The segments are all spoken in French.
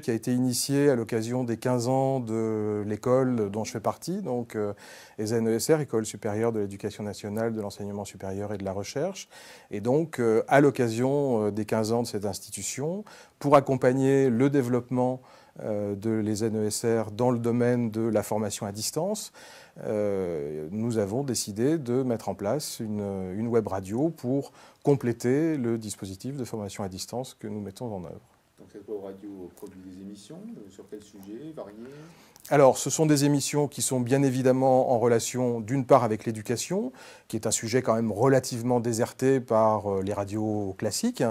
qui a été initié à l'occasion des 15 ans de l'école dont je fais partie, donc les euh, e École supérieure de l'éducation nationale, de l'enseignement supérieur et de la recherche. Et donc, euh, à l'occasion euh, des 15 ans de cette institution, pour accompagner le développement de les NESR dans le domaine de la formation à distance, nous avons décidé de mettre en place une web radio pour compléter le dispositif de formation à distance que nous mettons en œuvre. Donc radio des émissions euh, sur alors, ce sont des émissions qui sont bien évidemment en relation d'une part avec l'éducation, qui est un sujet quand même relativement déserté par euh, les radios classiques,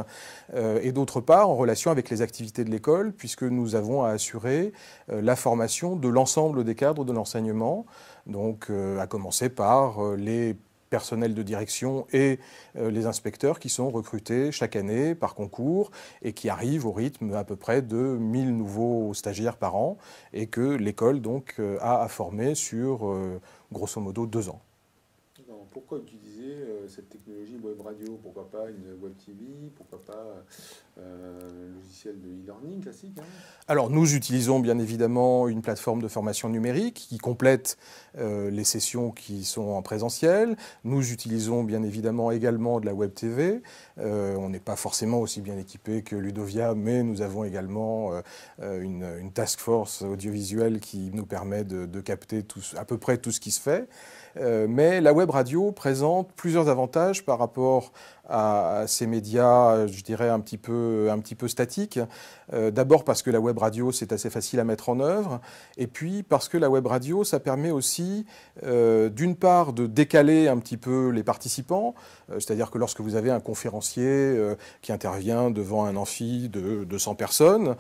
euh, et d'autre part en relation avec les activités de l'école, puisque nous avons à assurer la formation de l'ensemble des cadres de l'enseignement, donc à commencer par les personnel de direction et euh, les inspecteurs qui sont recrutés chaque année par concours et qui arrivent au rythme à peu près de 1000 nouveaux stagiaires par an et que l'école donc euh, a à former sur euh, grosso modo deux ans pourquoi utiliser euh, cette technologie web radio Pourquoi pas une web TV Pourquoi pas euh, un logiciel de e-learning classique hein? Alors nous utilisons bien évidemment une plateforme de formation numérique qui complète euh, les sessions qui sont en présentiel. Nous utilisons bien évidemment également de la web TV. on n'est pas forcément aussi bien équipé que Ludovia, mais nous avons également une, task force audiovisuelle qui nous permet de, capter à peu près tout ce qui se fait. Euh, mais la web radio présente plusieurs avantages par rapport à ces médias, euh, je dirais, un petit peu, un petit peu statiques. Euh, d'abord parce que la web radio, c'est assez facile à mettre en œuvre. Et puis parce que la web radio, ça permet aussi, d'une part, de décaler un petit peu les participants. C'est-à-dire que lorsque vous avez un conférencier qui intervient devant un amphi de 200 personnes,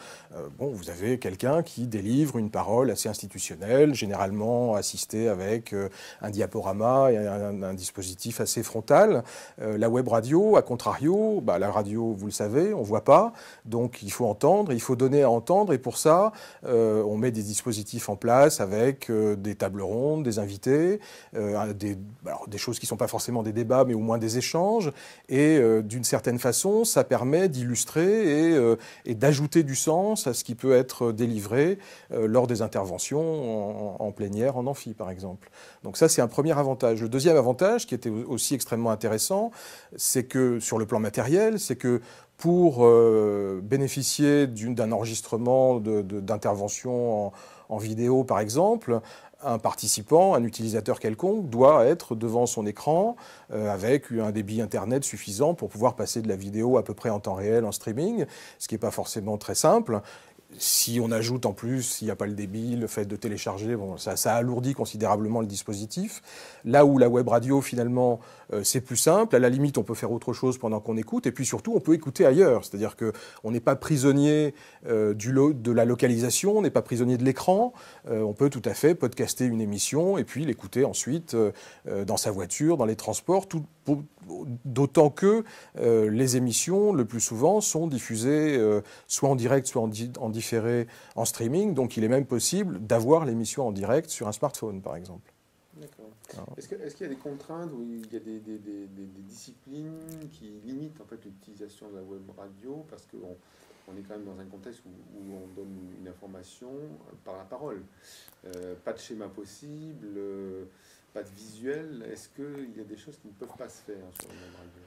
bon, vous avez quelqu'un qui délivre une parole assez institutionnelle, généralement assistée avec un dialogue y a un dispositif assez frontal. Euh, la web radio, à contrario, bah, la radio, vous le savez, on voit pas, donc il faut entendre, il faut donner à entendre, et pour ça, euh, on met des dispositifs en place avec euh, des tables rondes, des invités, des, choses qui ne sont pas forcément des débats, mais au moins des échanges, et d'une certaine façon, ça permet d'illustrer et, d'ajouter du sens à ce qui peut être délivré lors des interventions en, en plénière, en amphi, par exemple. Donc ça, c'est un premier avantage. Le deuxième avantage, qui était aussi extrêmement intéressant, c'est que sur le plan matériel, c'est que pour euh, bénéficier d'un enregistrement d'intervention en, vidéo, par exemple, un participant, un utilisateur quelconque, doit être devant son écran euh, avec un débit Internet suffisant pour pouvoir passer de la vidéo à peu près en temps réel en streaming, ce qui n'est pas forcément très simple si on ajoute en plus, s'il n'y a pas le débit, le fait de télécharger, bon, ça, alourdit considérablement le dispositif. Là où la web radio, finalement, euh, c'est plus simple. À la limite, on peut faire autre chose pendant qu'on écoute. Et puis surtout, on peut écouter ailleurs. C'est-à-dire qu'on n'est pas prisonnier euh, de la localisation, on n'est pas prisonnier de l'écran. Euh, on peut tout à fait podcaster une émission et puis l'écouter ensuite dans sa voiture, dans les transports, tout, D'autant que euh, les émissions, le plus souvent, sont diffusées euh, soit en direct, soit en, différé, en streaming. Donc il est même possible d'avoir l'émission en direct sur un smartphone, par exemple. D'accord. Est-ce qu'il y a des contraintes ou il y a des, disciplines qui limitent en fait, l'utilisation de la web radio Parce bon on est quand même dans un contexte où, on donne une information euh, par la parole. Euh, pas de schéma possible, euh, pas de visuel. Est-ce qu'il y a des choses qui ne peuvent pas se faire sur le même radio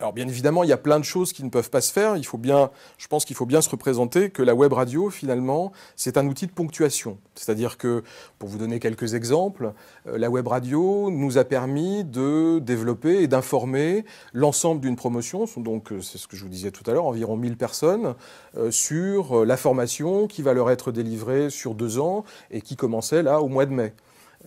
alors bien évidemment, il y a plein de choses qui ne peuvent pas se faire. je pense qu'il faut bien se représenter que la web radio, finalement, c'est un outil de ponctuation. C'est-à-dire que, pour vous donner quelques exemples, euh, la web radio nous a permis de développer et d'informer l'ensemble d'une promotion, donc euh, c'est ce que je vous disais tout à l'heure, environ 1000 personnes, euh, sur la formation qui va leur être délivrée sur deux ans et qui commençait là au mois de mai.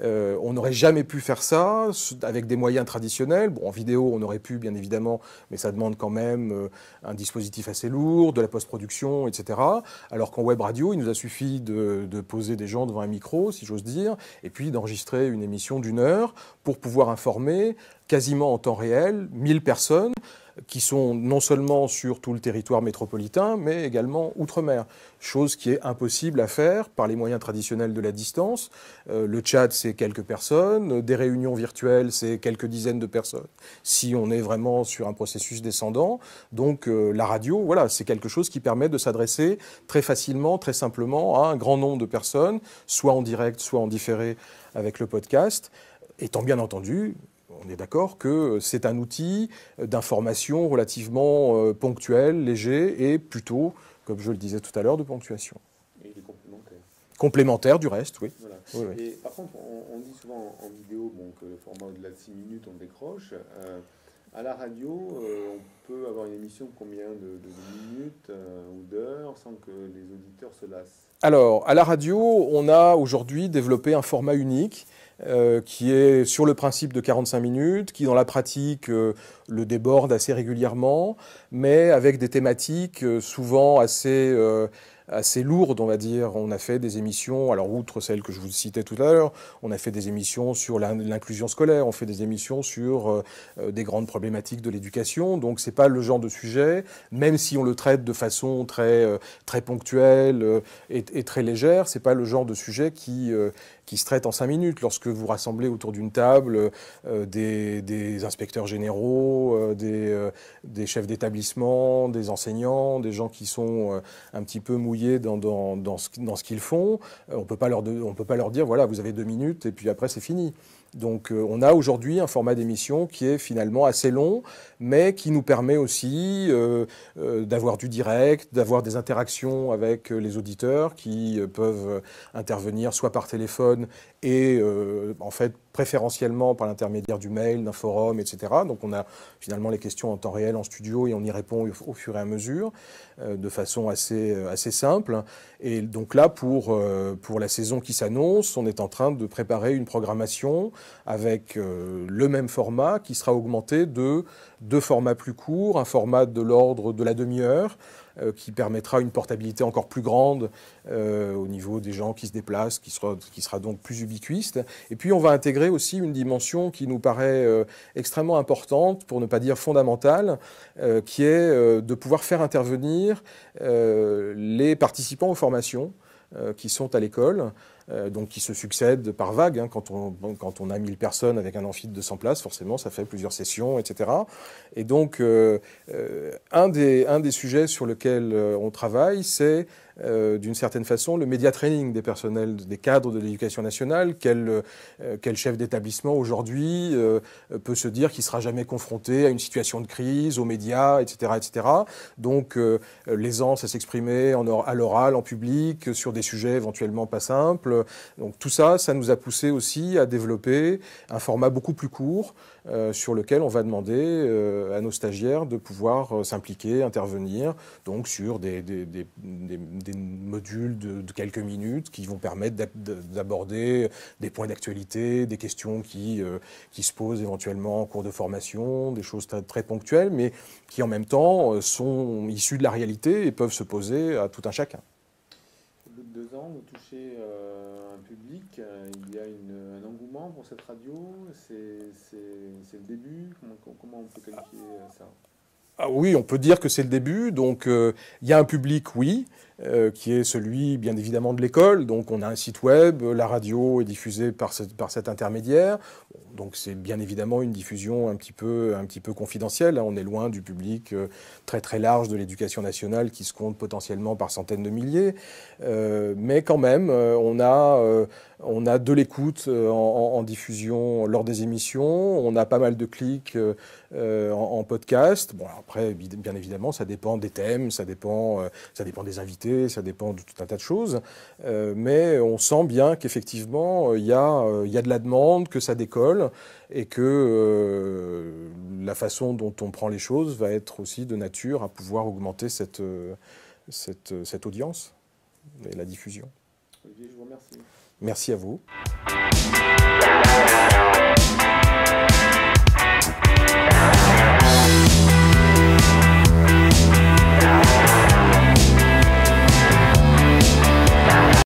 Euh, on n'aurait jamais pu faire ça avec des moyens traditionnels. Bon, en vidéo, on aurait pu, bien évidemment, mais ça demande quand même euh, un dispositif assez lourd, de la post-production, etc. Alors qu'en web radio, il nous a suffi de, de poser des gens devant un micro, si j'ose dire, et puis d'enregistrer une émission d'une heure pour pouvoir informer quasiment en temps réel 1000 personnes qui sont non seulement sur tout le territoire métropolitain, mais également outre-mer. Chose qui est impossible à faire par les moyens traditionnels de la distance. Euh, le chat, c'est quelques personnes. Des réunions virtuelles, c'est quelques dizaines de personnes. Si on est vraiment sur un processus descendant. Donc euh, la radio, voilà, c'est quelque chose qui permet de s'adresser très facilement, très simplement à un grand nombre de personnes, soit en direct, soit en différé avec le podcast. Étant bien entendu on est d'accord que c'est un outil d'information relativement euh, ponctuel, léger et plutôt, comme je le disais tout à l'heure, de ponctuation. Et complémentaire. Complémentaire du reste, oui. Et par contre, on, dit souvent en, vidéo bon, que le format au-delà de 6 minutes, on décroche. Euh, à la radio, euh, on peut avoir une émission combien de, minutes ou d'heures sans que les auditeurs se lassent Alors, à la radio, on a aujourd'hui développé un format unique euh, qui est sur le principe de 45 minutes, qui dans la pratique euh, le déborde assez régulièrement, mais avec des thématiques euh, souvent assez assez lourde, on va dire. On a fait des émissions, alors outre celles que je vous citais tout à l'heure, on a fait des émissions sur l'inclusion scolaire, on fait des émissions sur euh, euh, des grandes problématiques de l'éducation. Donc c'est pas le genre de sujet, même si on le traite de façon très euh, très ponctuelle et, très légère, c'est pas le genre de sujet qui qui se traite en cinq minutes. Lorsque vous rassemblez autour d'une table des, inspecteurs généraux, des, des chefs d'établissement, des enseignants, des gens qui sont un petit peu mouillés dans, dans, dans ce, dans ce qu'ils font. Euh, on ne peut pas leur dire, voilà, vous avez deux minutes et puis après c'est fini. Donc euh, on a aujourd'hui un format d'émission qui est finalement assez long, mais qui nous permet aussi euh, euh, d'avoir du direct, d'avoir des interactions avec les auditeurs qui peuvent intervenir soit par téléphone et en fait préférentiellement par l'intermédiaire du mail, d'un forum, etc. Donc on a finalement les questions en temps réel en studio et on y répond au, fur et à mesure de façon assez, simple. Et donc là, pour, pour la saison qui s'annonce, on est en train de préparer une programmation avec euh, le même format qui sera augmenté de deux formats plus courts, un format de l'ordre de la demi-heure euh, qui permettra une portabilité encore plus grande euh, au niveau des gens qui se déplacent, qui sera donc plus ubiquiste. Et puis on va intégrer aussi une dimension qui nous paraît extrêmement importante, pour ne pas dire fondamentale, qui est de pouvoir faire intervenir les participants aux formations qui sont à l'école. Euh, donc qui se succèdent par vagues. Hein. quand, on, a 1000 personnes avec un amphithéâtre de 200 places, forcément, ça fait plusieurs sessions, etc. Et donc, euh, euh, un, des, un des sujets sur lequel on travaille, c'est euh, d'une certaine façon, le média training des personnels, des cadres de l'éducation nationale. Quel, euh, quel chef d'établissement aujourd'hui euh, peut se dire qu'il sera jamais confronté à une situation de crise, aux médias, etc. etc. Donc, l'aisance à s'exprimer à l'oral, en public, sur des sujets éventuellement pas simples. Donc, tout ça, ça nous a poussé aussi à développer un format beaucoup plus court sur lequel on va demander à nos stagiaires de pouvoir s'impliquer, intervenir, donc sur des des modules de, quelques minutes qui vont permettre d'aborder des points d'actualité, des questions qui, euh, qui se posent éventuellement en cours de formation, des choses très, ponctuelles, mais qui en même temps euh, sont issues de la réalité et peuvent se poser à tout un chacun deux ans, vous touchez euh, un public, il y a un engouement pour cette radio, c'est le début, comment on peut qualifier ça ah oui, on peut dire que c'est le début. Donc, euh, il y a un public, oui, euh, qui est celui, bien évidemment, de l'école. Donc, on a un site web, la radio est diffusée par, par cet intermédiaire. Donc, c'est bien évidemment une diffusion un petit peu, un petit peu confidentielle. Hein. On est loin du public euh, très très large de l'éducation nationale qui se compte potentiellement par centaines de milliers. mais quand même, on a, on a de l'écoute en, diffusion lors des émissions. On a pas mal de clics en, podcast. Bon, après, bien évidemment, ça dépend des thèmes, ça dépend, euh, ça dépend des invités, ça dépend de tout un tas de choses. Euh, mais on sent bien qu'effectivement, euh, il y, a, de la demande, que ça décolle et que la façon dont on prend les choses va être aussi de nature à pouvoir augmenter cette, cette, audience et la diffusion. Olivier, je vous remercie. Merci à vous.